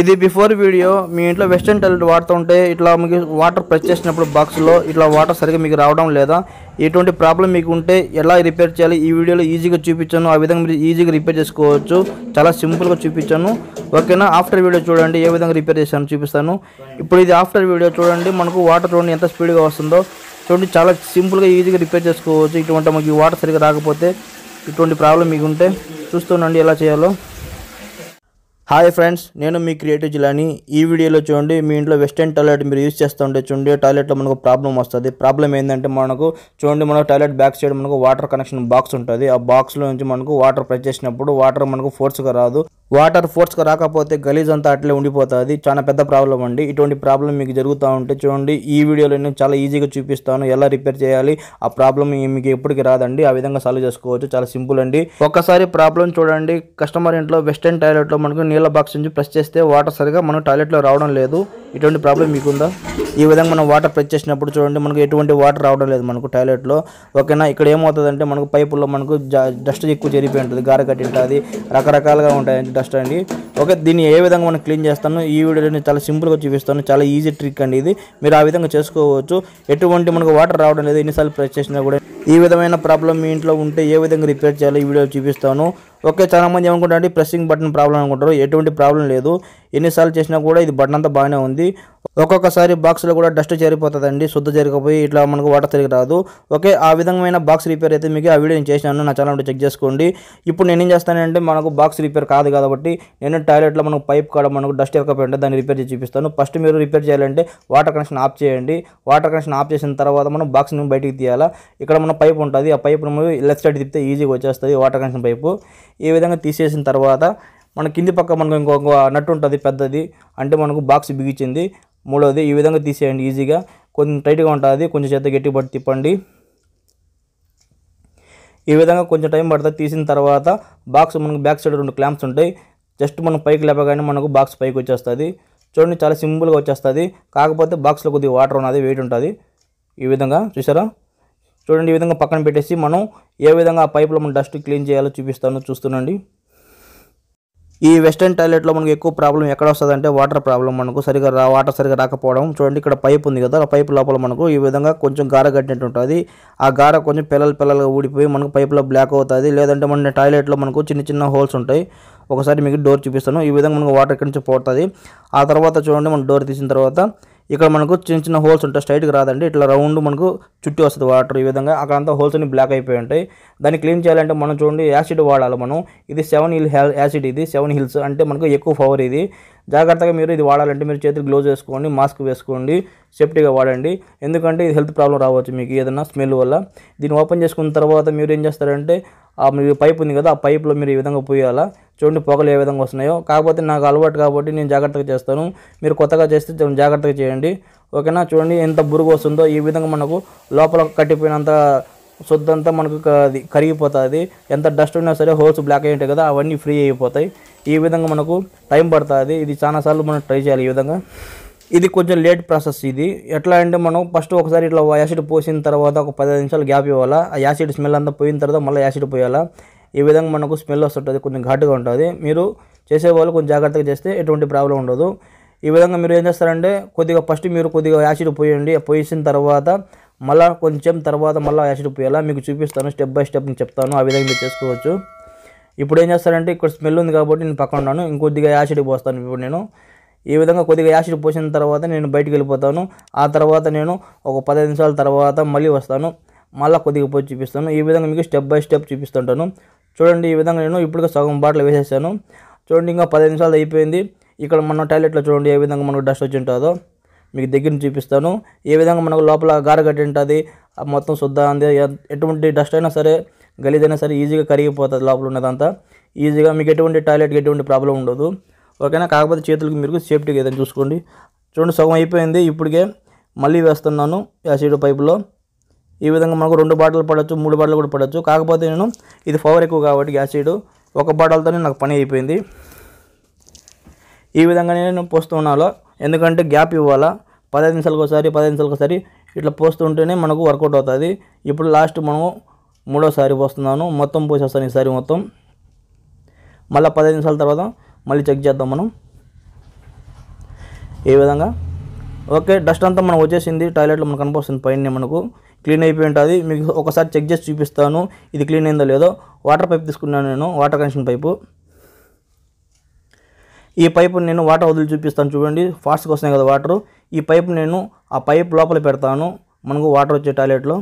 ఇది before video మీ ఇంట్లో western toilet వాడుతూ ఉంటే ఇట్లా మీకు వాటర్ ప్రెస్ చేసినప్పుడు బాక్స్లో ఇట్లా వాటర్ సరిగ్గా మీకు రావడం లేదా ఎటువంటి ప్రాబ్లం మీకు ఉంటే ఎలా రిపేర్ చేయాలి ఈ వీడియోలో ఈజీగా చూపించాను ఆ విధంగా మీరు ఈజీగా రిపేర్ చేసుకోవచ్చు చాలా సింపుల్గా చూపించాను ఓకేనా ఆఫ్టర్ వీడియో చూడండి ఏ విధంగా రిపేర్ చేశాను చూపిస్తాను ఇప్పుడు ఇది ఆఫ్టర్ వీడియో చూడండి మనకు వాటర్ చూడండి ఎంత స్పీడ్గా వస్తుందో చూడండి చాలా సింపుల్గా ఈజీగా రిపేర్ చేసుకోవచ్చు ఇటువంటి మనకి వాటర్ సరిగ్గా రాకపోతే ఇటువంటి ప్రాబ్లం మీకు ఉంటే చూస్తుండండి ఎలా చేయాలో హాయ్ ఫ్రెండ్స్ నేను మీ క్రియేటివ్ జిల్లాని ఈ వీడియోలో చూడండి మీ ఇంట్లో వెస్టర్న్ టాయిలెట్ మీరు యూజ్ చేస్తూ ఉంటే చూడండి టాయిలెట్లో మనకు ప్రాబ్లం వస్తుంది ప్రాబ్లం ఏంటంటే మనకు చూడండి మనకు టాయిలెట్ బ్యాక్ సైడ్ మనకు వాటర్ కనెక్షన్ బాక్స్ ఉంటుంది ఆ బాక్స్లో నుంచి మనకు వాటర్ ప్రెస్ చేసినప్పుడు వాటర్ మనకు ఫోర్స్గా రాదు వాటర్ ఫోర్స్గా రాకపోతే గలీజ్ అంతా అట్లే ఉండిపోతుంది చాలా పెద్ద ప్రాబ్లం అండి ఇటువంటి ప్రాబ్లం మీకు జరుగుతూ ఉంటే చూడండి ఈ వీడియోలో నేను చాలా ఈజీగా చూపిస్తాను ఎలా రిపేర్ చేయాలి ఆ ప్రాబ్లం మీకు ఎప్పటికీ రాదండి ఆ విధంగా సాల్వ్ చేసుకోవచ్చు చాలా సింపుల్ అండి ఒక్కసారి ప్రాబ్లం చూడండి కస్టమర్ ఇంట్లో వెస్టర్న్ టాయిలెట్లో మనకు నీళ్ళ బాక్స్ నుంచి ప్రెస్ చేస్తే వాటర్ సరిగా మనం టాయిలెట్లో రావడం లేదు ఇటువంటి ప్రాబ్లం మీకుందా ఈ విధంగా మనం వాటర్ ప్రెస్ చేసినప్పుడు చూడండి మనకు ఎటువంటి వాటర్ రావడం లేదు మనకు టాయిలెట్లో ఓకేనా ఇక్కడ ఏమవుతుందంటే మనకు పైపుల్లో మనకు డస్ట్ ఎక్కువ జరిగిపోయి ఉంటుంది గార కట్టి ఉంటుంది రకరకాలుగా ఉంటాయండి డస్ట్ అండి ఓకే దీన్ని ఏ విధంగా మనం క్లీన్ చేస్తాను ఈ నేను చాలా సింపుల్గా చూపిస్తాను చాలా ఈజీ ట్రిక్ అండి ఇది మీరు ఆ విధంగా చేసుకోవచ్చు ఎటువంటి మనకు వాటర్ రావడం లేదు ఎన్నిసార్లు ప్రెస్ చేసినా కూడా ఈ విధమైన ప్రాబ్లం మీ ఇంట్లో ఉంటే ఏ విధంగా రిపేర్ చేయాలో ఈ వీడియో చూపిస్తాను ఓకే చాలామంది ఏమనుకుంటారు అంటే ప్రెస్సింగ్ బటన్ ప్రాబ్లం అనుకుంటారు ఎటువంటి ప్రాబ్లం లేదు ఎన్నిసార్లు చేసినా కూడా ఇది బటన్ అంతా బాగానే ఉంది ఒక్కొక్కసారి బాక్స్లో కూడా డస్ట్ చేరిపోతుందండి శుద్ధ జరిగిపోయి ఇట్లా మనకు వాటర్ తిరిగి రాదు ఓకే ఆ విధమైన బాక్స్ రిపేర్ అయితే మీకు ఆ వీడియో నేను చేసినాను నా ఛానల్ చెక్ చేసుకోండి ఇప్పుడు నేనేం చేస్తానంటే మనకు బాక్స్ రిపేర్ కాదు కాబట్టి నేను టాయిలెట్లో మనకు పైప్ కాడ మనకు డస్ట్ ఎక్కకపోయి ఉంటే దాన్ని రిపేర్ చేసి చూపిస్తాను ఫస్ట్ మీరు రిపేర్ చేయాలంటే వాటర్ కనెక్షన్ ఆఫ్ చేయండి వాటర్ కనెక్షన్ ఆఫ్ చేసిన తర్వాత మనం బాక్స్ని బయటికి తీయాలా ఇక్కడ మన పైప్ ఉంటుంది ఆ పైప్ లెఫ్ట్ సైడ్ తిప్పితే ఈజీగా వచ్చేస్తుంది వాటర్ కనెక్షన్ పైపు ఈ విధంగా తీసేసిన తర్వాత మన కింది పక్క మనకు ఇంకొక నట్టు ఉంటుంది పెద్దది అంటే మనకు బాక్స్ బిగించింది మూడవది ఈ విధంగా తీసేయండి ఈజీగా కొంచెం టైట్గా ఉంటుంది కొంచెం చేత గట్టి పట్టి తిప్పండి ఈ విధంగా కొంచెం టైం పడుతుంది తీసిన తర్వాత బాక్స్ మనకు బ్యాక్ సైడ్ రెండు క్లాంప్స్ ఉంటాయి జస్ట్ మనం పైకి లేపగానే మనకు బాక్స్ పైకి వచ్చేస్తుంది చూడండి చాలా సింపుల్గా వచ్చేస్తుంది కాకపోతే బాక్స్లో కొద్దిగా వాటర్ ఉన్నది వెయిట్ ఉంటుంది ఈ విధంగా చూసారా చూడండి ఈ విధంగా పక్కన పెట్టేసి మనం ఏ విధంగా ఆ పైప్లో మనం డస్ట్ క్లీన్ చేయాలో చూపిస్తానో చూస్తుండండి ఈ వెస్టర్న్ టాయిలెట్లో మనకు ఎక్కువ ప్రాబ్లం ఎక్కడ వస్తుంది అంటే వాటర్ ప్రాబ్లం మనకు సరిగా రా వాటర్ సరిగా రాకపోవడం చూడండి ఇక్కడ పైప్ ఉంది కదా ఆ పైప్ లోపల మనకు ఈ విధంగా కొంచెం గార కట్టినట్టు ఉంటుంది ఆ గార కొంచెం పిల్లలు పిల్లలుగా ఊడిపోయి మనకు పైప్లో బ్లాక్ అవుతుంది లేదంటే మన టాయిలెట్లో మనకు చిన్న చిన్న హోల్స్ ఉంటాయి ఒకసారి మీకు డోర్ చూపిస్తాను ఈ విధంగా మనకు వాటర్ ఇక్కడి నుంచి పోతుంది ఆ తర్వాత చూడండి మనం డోర్ తీసిన తర్వాత ఇక్కడ మనకు చిన్న చిన్న హోల్స్ ఉంటాయి స్ట్రైట్గా రాదండి ఇట్లా రౌండ్ మనకు చుట్టూ వస్తుంది వాటర్ ఈ విధంగా అక్కడ అంతా హోల్స్ అన్ని బ్లాక్ అయిపోయి ఉంటాయి దాన్ని క్లీన్ చేయాలంటే మనం చూడండి యాసిడ్ వాడాలి మనం ఇది సెవెన్ హిల్ యాసిడ్ ఇది సెవెన్ హిల్స్ అంటే మనకు ఎక్కువ పవర్ ఇది జాగ్రత్తగా మీరు ఇది వాడాలంటే మీరు చేతులు గ్లోవ్స్ వేసుకోండి మాస్క్ వేసుకోండి సేఫ్టీగా వాడండి ఎందుకంటే ఇది హెల్త్ ప్రాబ్లం రావచ్చు మీకు ఏదైనా స్మెల్ వల్ల దీన్ని ఓపెన్ చేసుకున్న తర్వాత మీరు ఏం చేస్తారంటే ఆ మీరు పైప్ ఉంది కదా ఆ పైప్లో మీరు ఈ విధంగా పోయాలా చూడండి పొగలు ఏ విధంగా వస్తున్నాయో కాకపోతే నాకు అలవాటు కాబట్టి నేను జాగ్రత్తగా చేస్తాను మీరు కొత్తగా చేస్తే జాగ్రత్తగా చేయండి ఓకేనా చూడండి ఎంత బురుగు వస్తుందో ఈ విధంగా మనకు లోపల కట్టిపోయినంత శుద్ధంతా మనకు కరిగిపోతుంది ఎంత డస్ట్ ఉన్నా సరే హోల్స్ బ్లాక్ అయ్యి ఉంటాయి కదా అవన్నీ ఫ్రీ అయిపోతాయి ఈ విధంగా మనకు టైం పడుతుంది ఇది చాలాసార్లు మనం ట్రై చేయాలి ఈ విధంగా ఇది కొంచెం లేట్ ప్రాసెస్ ఇది ఎట్లా అంటే మనం ఫస్ట్ ఒకసారి ఇట్లా యాసిడ్ పోసిన తర్వాత ఒక పదిహేను నిమిషాలు గ్యాప్ ఇవ్వాలా ఆ యాసిడ్ స్మెల్ అంతా పోయిన తర్వాత మళ్ళీ యాసిడ్ పోయాలా ఈ విధంగా మనకు స్మెల్ వస్తుంటుంది కొంచెం ఘాటుగా ఉంటుంది మీరు చేసేవాళ్ళు కొంచెం జాగ్రత్తగా చేస్తే ఎటువంటి ప్రాబ్లం ఉండదు ఈ విధంగా మీరు ఏం చేస్తారంటే కొద్దిగా ఫస్ట్ మీరు కొద్దిగా యాసిడ్ పోయండి పోసిన తర్వాత మళ్ళీ కొంచెం తర్వాత మళ్ళీ యాసిడ్ పోయాలా మీకు చూపిస్తాను స్టెప్ బై స్టెప్ చెప్తాను ఆ విధంగా మీరు చేసుకోవచ్చు ఇప్పుడు ఏం చేస్తారంటే ఇక్కడ స్మెల్ ఉంది కాబట్టి నేను పక్కన ఉన్నాను ఇంకొద్దిగా యాసిడ్ పోస్తాను ఇప్పుడు నేను ఈ విధంగా కొద్దిగా యాసిడ్ పోసిన తర్వాత నేను బయటికి వెళ్ళిపోతాను ఆ తర్వాత నేను ఒక పదిహేను నిమిషాల తర్వాత మళ్ళీ వస్తాను మళ్ళీ కొద్దిగా పోయి చూపిస్తాను ఈ విధంగా మీకు స్టెప్ బై స్టెప్ చూపిస్తుంటాను చూడండి ఈ విధంగా నేను ఇప్పుడు సగం బాటలు వేసేసాను చూడండి ఇంకా పదహైదు నిమిషాలు అయిపోయింది ఇక్కడ మన టాయిలెట్లో చూడండి ఏ విధంగా మనకు డస్ట్ వచ్చి ఉంటుందో మీకు దగ్గర చూపిస్తాను ఏ విధంగా మనకు లోపల గారగట్టి ఉంటుంది మొత్తం శుద్ధ అంది ఎటువంటి డస్ట్ అయినా సరే గలీదైనా సరే ఈజీగా కరిగిపోతుంది లోపల ఉన్నదంతా ఈజీగా మీకు ఎటువంటి టాయిలెట్కి ఎటువంటి ప్రాబ్లం ఉండదు ఓకేనా కాకపోతే చేతులకు మీరు సేఫ్టీగా ఏదైనా చూసుకోండి చూడండి సగం అయిపోయింది ఇప్పటికే మళ్ళీ వేస్తున్నాను యాసిడ్ పైపులో ఈ విధంగా మనకు రెండు బాటలు పడవచ్చు మూడు బాటలు కూడా పడవచ్చు కాకపోతే నేను ఇది పవర్ ఎక్కువ కాబట్టి యాసిడ్ ఒక బాటలతోనే నాకు పని అయిపోయింది ఈ విధంగా నేను పోస్తూ ఉండాలా ఎందుకంటే గ్యాప్ ఇవ్వాలా పదహైదు నిమిషాలకు ఒకసారి పదహైదు నిమిషాలకు ఒకసారి ఇట్లా పోస్తుంటేనే మనకు వర్కౌట్ అవుతుంది ఇప్పుడు లాస్ట్ మనము మూడోసారి పోస్తున్నాను మొత్తం పోసేస్తాను ఈసారి మొత్తం మళ్ళీ పదహైదు నిమిషాల తర్వాత మళ్ళీ చెక్ చేద్దాం మనం ఏ విధంగా ఓకే డస్ట్ అంతా మనం వచ్చేసింది టాయిలెట్లో మనకు కనిపిస్తుంది పైన మనకు క్లీన్ అయిపోయి ఉంటుంది మీకు ఒకసారి చెక్ చేసి చూపిస్తాను ఇది క్లీన్ అయిందో లేదో వాటర్ పైప్ తీసుకున్నాను నేను వాటర్ కనెక్షన్ పైపు ఈ పైపు నేను వాటర్ వదిలి చూపిస్తాను చూడండి ఫాస్ట్గా వస్తున్నాయి కదా వాటరు ఈ పైపు నేను ఆ పైప్ లోపల పెడతాను మనకు వాటర్ వచ్చే టాయిలెట్లో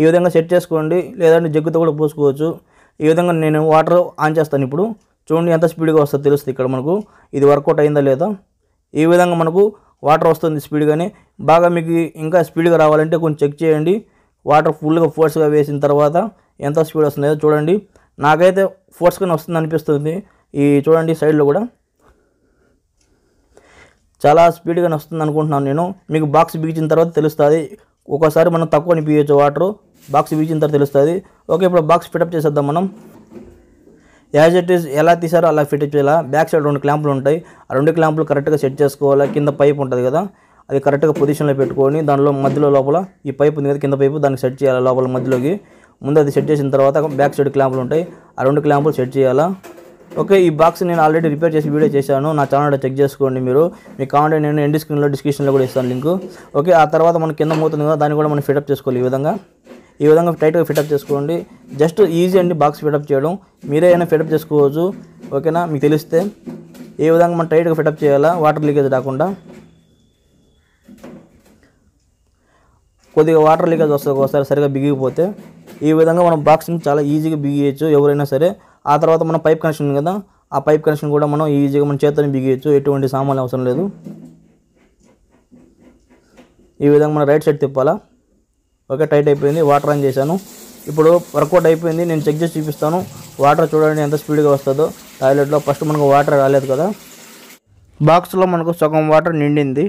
ఈ విధంగా సెట్ చేసుకోండి లేదంటే జగ్గుతో కూడా పోసుకోవచ్చు ఈ విధంగా నేను వాటర్ ఆన్ చేస్తాను ఇప్పుడు చూడండి ఎంత స్పీడ్గా వస్తుంది తెలుస్తుంది ఇక్కడ మనకు ఇది వర్కౌట్ అయిందా లేదా ఈ విధంగా మనకు వాటర్ వస్తుంది స్పీడ్గానే బాగా మీకు ఇంకా స్పీడ్గా రావాలంటే కొంచెం చెక్ చేయండి వాటర్ ఫుల్గా ఫోర్స్గా వేసిన తర్వాత ఎంత స్పీడ్ వస్తుంది చూడండి నాకైతే ఫోర్స్గానే వస్తుంది అనిపిస్తుంది ఈ చూడండి సైడ్లో కూడా చాలా స్పీడ్గానే వస్తుంది అనుకుంటున్నాను నేను మీకు బాక్స్ బిగించిన తర్వాత తెలుస్తుంది ఒక్కోసారి మనం తక్కువ అనిపించవచ్చు వాటర్ బాక్స్ పీచిన తర్వాత తెలుస్తుంది ఓకే ఇప్పుడు బాక్స్ ఫిటప్ చేసేద్దాం మనం యాజ్ ఇట్ ఈస్ ఎలా తీసారో అలా ఫిట్ చేయాలా బ్యాక్ సైడ్ రెండు క్లాంపులు ఉంటాయి ఆ రెండు క్లాంపులు కరెక్ట్గా సెట్ చేసుకోవాలి కింద పైప్ ఉంటుంది కదా అది కరెక్ట్గా పొజిషన్లో పెట్టుకొని దానిలో మధ్యలో లోపల ఈ పైప్ ఉంది కదా కింద పైపు దానికి సెట్ చేయాలి లోపల మధ్యలోకి ముందు అది సెట్ చేసిన తర్వాత బ్యాక్ సైడ్ క్లాంపులు ఉంటాయి ఆ రెండు క్లాంపులు సెట్ చేయాలా ఓకే ఈ బాక్స్ నేను ఆల్రెడీ రిపేర్ చేసి వీడియో చేశాను నా ఛానల్ చెక్ చేసుకోండి మీరు మీకు కావాలంటే నేను ఎండ్ స్క్రీన్లో డిస్క్రిప్షన్లో కూడా ఇస్తాను లింకు ఓకే ఆ తర్వాత మనకి కింద మూతుంది కదా దాన్ని కూడా మనం ఫిటప్ చేసుకోవాలి ఈ విధంగా ఈ విధంగా టైట్గా ఫిటప్ చేసుకోండి జస్ట్ ఈజీ అండి బాక్స్ ఫిటప్ చేయడం మీరే అయినా ఫిటప్ చేసుకోవచ్చు ఓకేనా మీకు తెలిస్తే ఏ విధంగా మనం టైట్గా ఫిటప్ చేయాలా వాటర్ లీకేజ్ రాకుండా కొద్దిగా వాటర్ లీకేజ్ వస్తుంది ఒకసారి సరిగా బిగిపోతే ఈ విధంగా మనం బాక్స్ని చాలా ఈజీగా బిగియచ్చు ఎవరైనా సరే ఆ తర్వాత మనం పైప్ కనెక్షన్ కదా ఆ పైప్ కనెక్షన్ కూడా మనం ఈజీగా మన చేతిని బిగియచ్చు ఎటువంటి సామాన్లు అవసరం లేదు ఈ విధంగా మనం రైట్ సైడ్ తిప్పాలా ఓకే టైట్ అయిపోయింది వాటర్ ఆన్ చేశాను ఇప్పుడు వర్కౌట్ అయిపోయింది నేను చెక్ చేసి చూపిస్తాను వాటర్ చూడండి ఎంత స్పీడ్గా వస్తుందో టాయిలెట్లో ఫస్ట్ మనకు వాటర్ రాలేదు కదా బాక్స్లో మనకు సగం వాటర్ నిండింది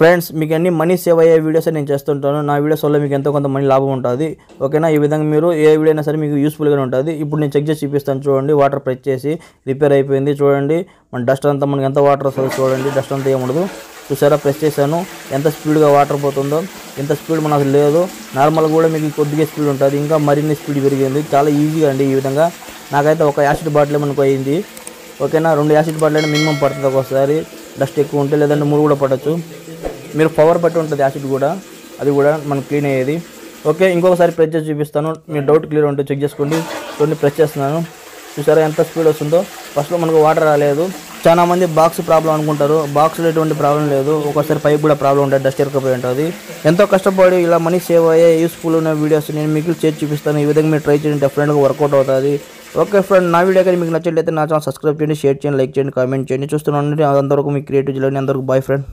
ఫ్రెండ్స్ మీకు అన్ని మనీ సేవ్ అయ్యే వీడియోస్ నేను చేస్తుంటాను నా వీడియోస్ వల్ల మీకు ఎంతో కొంత మనీ లాభం ఉంటుంది ఓకేనా ఈ విధంగా మీరు ఏ వీడియో అయినా సరే మీకు యూస్ఫుల్గానే ఉంటుంది ఇప్పుడు నేను చెక్ చేసి చూపిస్తాను చూడండి వాటర్ ప్రెస్ చేసి రిపేర్ అయిపోయింది చూడండి మన డస్ట్ అంతా మనకి ఎంత వాటర్ వస్తుంది చూడండి డస్ట్ అంతా ఏముండదు చూసారా ప్రెస్ చేశాను ఎంత స్పీడ్గా వాటర్ పోతుందో ఎంత స్పీడ్ మనకు లేదు నార్మల్గా కూడా మీకు కొద్దిగా స్పీడ్ ఉంటుంది ఇంకా మరిన్ని స్పీడ్ పెరిగింది చాలా ఈజీగా అండి ఈ విధంగా నాకైతే ఒక యాసిడ్ బాటిల్ మనకు అయింది ఓకేనా రెండు యాసిడ్ బాటిల్ అయినా మినిమం పడుతుంది ఒకసారి డస్ట్ ఎక్కువ ఉంటే లేదంటే మూడు కూడా పడచ్చు మీరు పవర్ బట్టి ఉంటుంది యాసిడ్ కూడా అది కూడా మనం క్లీన్ అయ్యేది ఓకే ఇంకొకసారి ప్రెస్ చేసి చూపిస్తాను మీ డౌట్ క్లియర్ ఉంటే చెక్ చేసుకోండి కొన్ని ప్రెస్ చేస్తున్నాను చూసారా ఎంత స్పీడ్ వస్తుందో ఫస్ట్లో మనకు వాటర్ రాలేదు చాలా మంది బాక్స్ ప్రాబ్లం అనుకుంటారు బాక్స్లో ఎటువంటి ప్రాబ్లం లేదు ఒకసారి పైప్ కూడా ప్రాబ్లం ఉంటుంది డస్ట్ ఎరకపోయి ఉంటుంది ఎంతో కష్టపడి ఇలా మనీ సేవ్ అయ్యే యూస్ఫుల్ ఉన్న వీడియోస్ నేను మీకు చేసి చూపిస్తాను ఈ విధంగా మీరు ట్రై చేయండి డెఫినెట్గా వర్కౌట్ అవుతుంది ఓకే ఫ్రెండ్ నా వీడియో కానీ మీకు నచ్చినట్లయితే నా ఛానల్ సబ్స్క్రైబ్ చేయండి షేర్ చేయండి లైక్ చేయండి కామెంట్ చేయండి చూస్తున్నాను అందరికీ మీ క్రియేటివ్ జిల్లా అందరికీ బాయ్ ఫ్రెండ్